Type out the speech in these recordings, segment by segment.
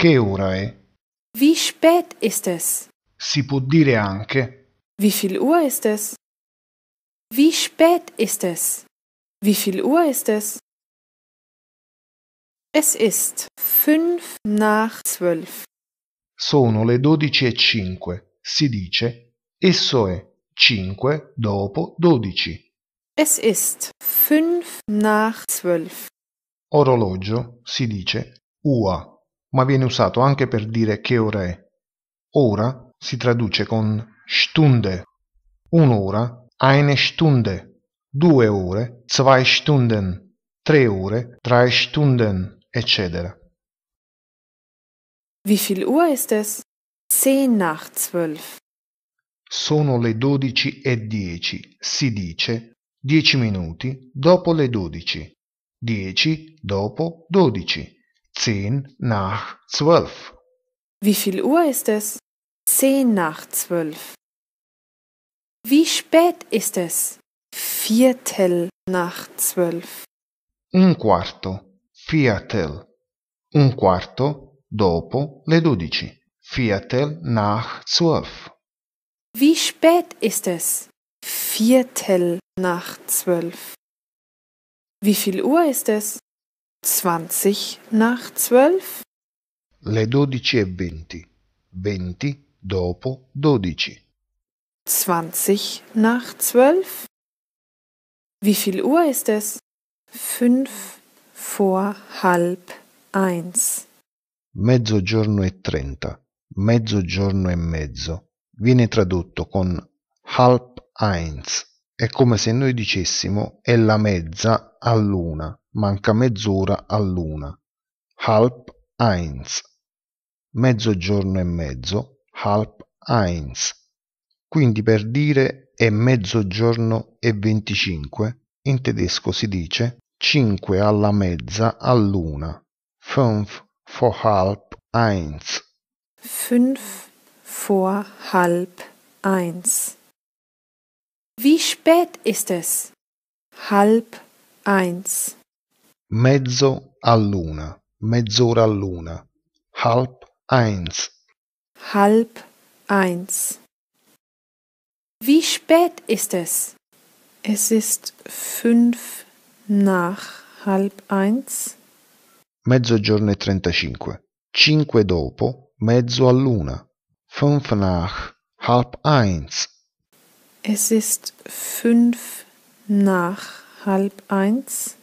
Che ora è? Wie spät ist es? Si può dire anche Wie viel Uhr ist es? Wie spät ist es? Wie viel Uhr ist es? Es ist 5 nach zwölf. Sono le 12:05. Si dice esso è 5 dopo 12. Es ist 5 nach zwölf. Orologio si dice ua ma viene usato anche per dire che ora è. Ora si traduce con Stunde. Un'ora, eine Stunde. Due ore, zwei Stunden. Tre ore, drei Stunden, eccetera. Wie viel Uhr ist es? Zehn nach zwölf. Sono le dodici e dieci, Si dice dieci minuti dopo le dodici. Dieci dopo 12. Zehn nach zwölf. Wie viel Uhr ist es? Zehn nach zwölf. Wie spät ist es? Viertel nach zwölf. Un quarto, viertel. Un quarto dopo le dodici. Viertel nach zwölf. Wie spät ist es? Viertel nach zwölf. Wie viel Uhr ist es? 20 nach 12? Le 12 e 20. 20 dopo 12. 20 nach 12? Wie viel Uhr ist es? 5 vor halb 1. Mezzogiorno e 30. Mezzogiorno e mezzo. Viene tradotto con halb 1. È come se noi dicessimo è la mezza all'una, manca mezz'ora all'una. Halb eins. Mezzogiorno e mezzo, halb eins. Quindi per dire è mezzogiorno e 25, in tedesco si dice 5 alla mezza all'una. Fünf vor halb eins. Fünf vor halb eins. Wie spät ist es? Halb eins. Mezzo all'una, mezz'ora all'una, halb eins. Halb eins. Wie spät ist es? Es ist fünf nach halb eins. Mezzogiorno e trentacinque. Cinque dopo, mezzo all'una. Fünf nach halb eins. Es ist fünf nach halb eins.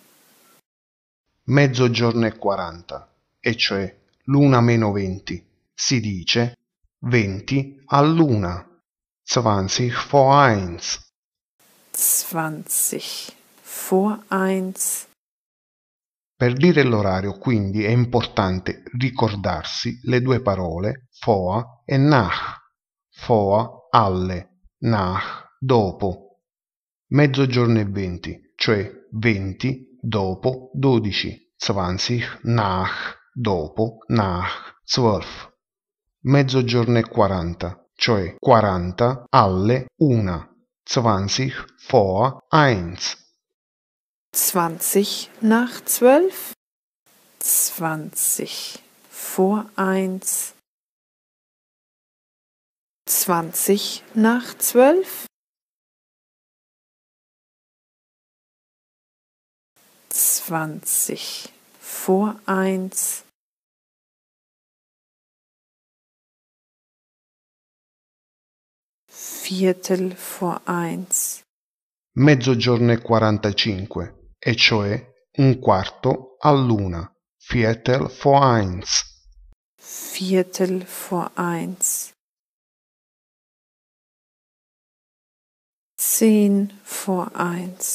Mezzogiorno e quaranta, e cioè l'una meno venti. Si dice venti all'una. Zwanzig vor eins. Zwanzig vor eins. Per dire l'orario, quindi, è importante ricordarsi le due parole foa e nach. Foa alle, nach dopo mezzogiorno e venti, cioè venti dopo dodici, zwanzig nach dopo nach zwölf, Mezzogiorno e quaranta, cioè quaranta alle una, zwanzig vor eins. Zwanzig nach zwölf? Zwanzig vor eins? Zwanzig nach zwölf? zwanzig vor eins Viertel vor eins. Mezzogiorno e quarantacinque, e cioè un quarto all'una. Viertel vor eins. Viertel vor eins. Zehn vor eins.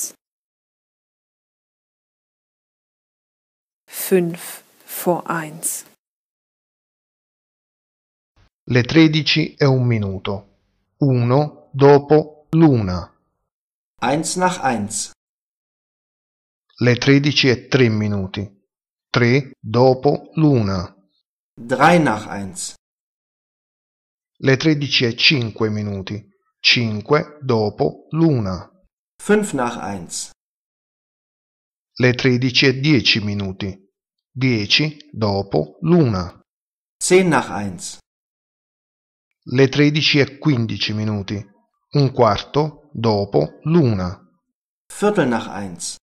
5 vor 1. Le 13 e un minuto. Uno dopo l'una. 1 nach eins. Le 13 e 3 minuti. 3 dopo l'una. 3 nach 1. Le 13 e 5 minuti. 5 dopo l'una. 5 nach 1. Le 13 e 10 minuti. Dieci dopo l'una. Zehn nach eins. Le tredici e quindici minuti. Un quarto dopo l'una. Viertel nach eins.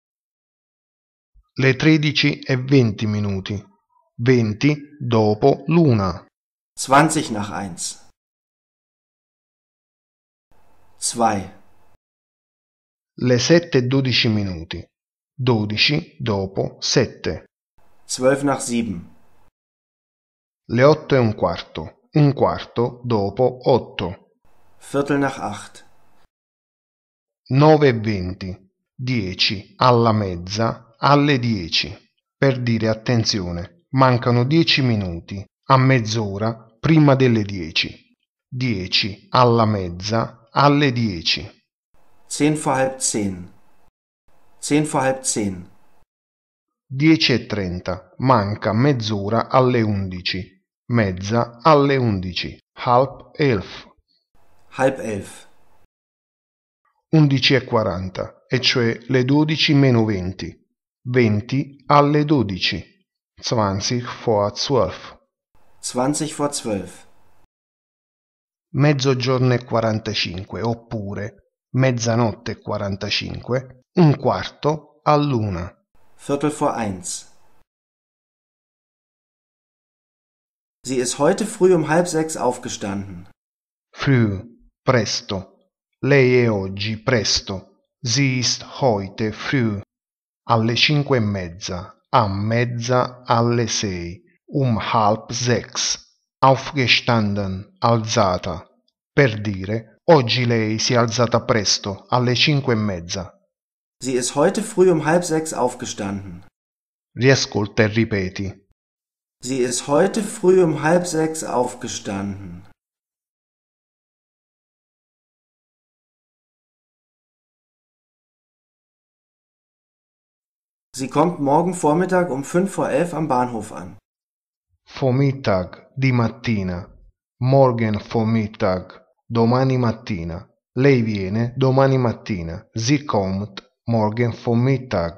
Le tredici e venti minuti. Venti dopo l'una. Zwanzig nach eins. Zwei. Le sette e dodici minuti. Dodici dopo sette. 12 nach 7. Le 8 e un quarto. Un quarto dopo 8. Viertel nach 8. 9 e venti. 10 alla mezza, alle 10. Per dire attenzione, mancano 10 minuti, a mezz'ora, prima delle 10. 10 alla mezza, alle 10. 10 vor halb 10. 10 vor halb 10. 10.30, manca mezz'ora alle 11, mezza alle 11, halb elf. Halb elf. 11.40, e cioè le 12 meno 20, 20 alle 12, 20 vor 12. 20 vor 12. Mezzogiorno e 45, oppure mezzanotte e 45, un quarto all'una. Viertel vor eins. Sie ist heute früh um halb sechs aufgestanden. Früh, presto. Lei è oggi presto. Sie ist heute früh. Alle cinque e mezza, a mezza alle sei, um halb sechs. Aufgestanden, alzata. Per dire, oggi lei si è alzata presto, alle cinque e mezza. Sie ist heute früh um halb sechs aufgestanden. Riascolta e ripeti. Sie ist heute früh um halb sechs aufgestanden. Sie kommt morgen Vormittag um fünf vor elf am Bahnhof an. Vormittag, di mattina. Morgen vormittag, domani mattina. Lei viene domani mattina. Sie kommt Morgen von Mittag,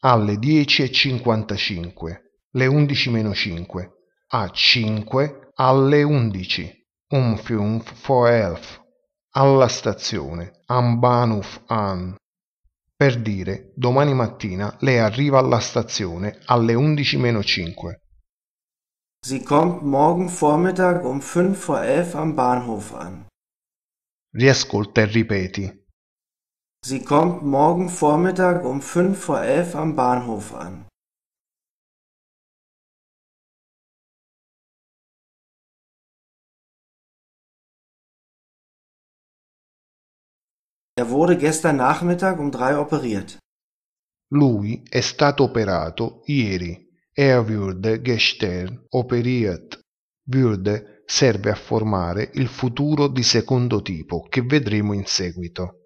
alle 10.55, le 11.05, a 5 alle 11, um Fünf vor Elf, alla stazione, am Bahnhof an. Per dire, domani mattina lei arriva alla stazione alle 11.05. Sie kommt morgen Vormittag um 5 vor 11 am Bahnhof an. Riascolta e ripeti. Sie kommt morgen Vormittag um fünf vor elf am Bahnhof an. Er wurde gestern Nachmittag um drei operiert. Lui è stato operato ieri. Er würde gestern operiert. Würde serve a formare il futuro di secondo tipo che vedremo in seguito.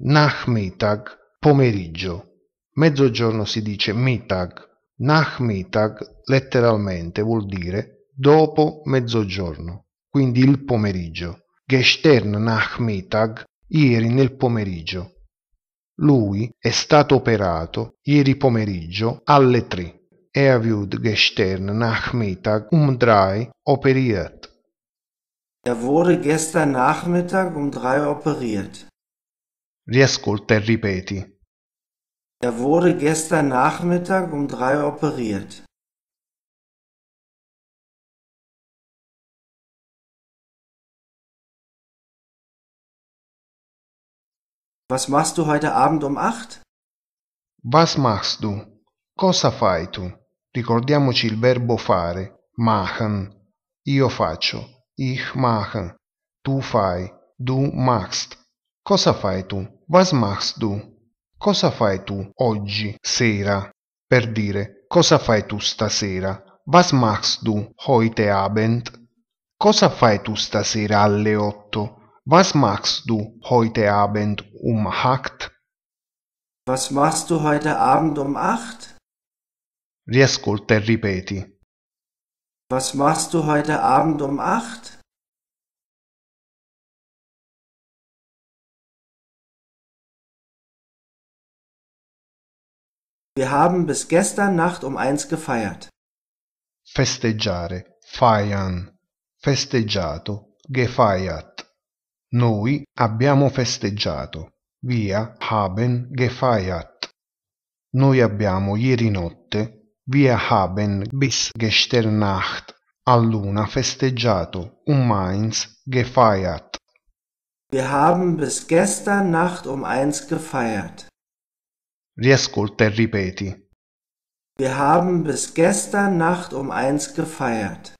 Nachmittag, pomeriggio. Mezzogiorno si dice Mittag. Nachmittag letteralmente vuol dire dopo mezzogiorno, quindi il pomeriggio. Gestern Nachmittag, ieri nel pomeriggio. Lui è stato operato ieri pomeriggio alle 3. Er wird gestern Nachmittag um 3 operiert. Er wurde gestern Nachmittag um 3 operiert. Riascolta e ripeti. Er wurde gestern Nachmittag um drei operiert. Was machst du heute Abend um acht? Was machst du? Cosa fai tu? Ricordiamoci il verbo fare, machen. Io faccio, ich mache. Tu fai, du machst. Cosa fai tu? Was machst du? Cosa fai tu oggi sera? Per dire cosa fai tu stasera? Was machst du heute Abend? Cosa fai tu stasera alle otto? Was machst du heute Abend um 8? Was machst du heute Abend um acht? Riascolta e ripeti. Was machst du heute Abend um 8? Wir haben bis gestern Nacht um eins gefeiert. Festeggiare, feiern, festeggiato, gefeiert. Noi abbiamo festeggiato. Wir haben gefeiert. Noi abbiamo ieri notte, wir haben bis gestern Nacht a luna festeggiato, um eins gefeiert. Wir haben bis gestern Nacht um eins gefeiert. Riascolta e ripeti. Wir haben bis gestern Nacht um eins gefeiert.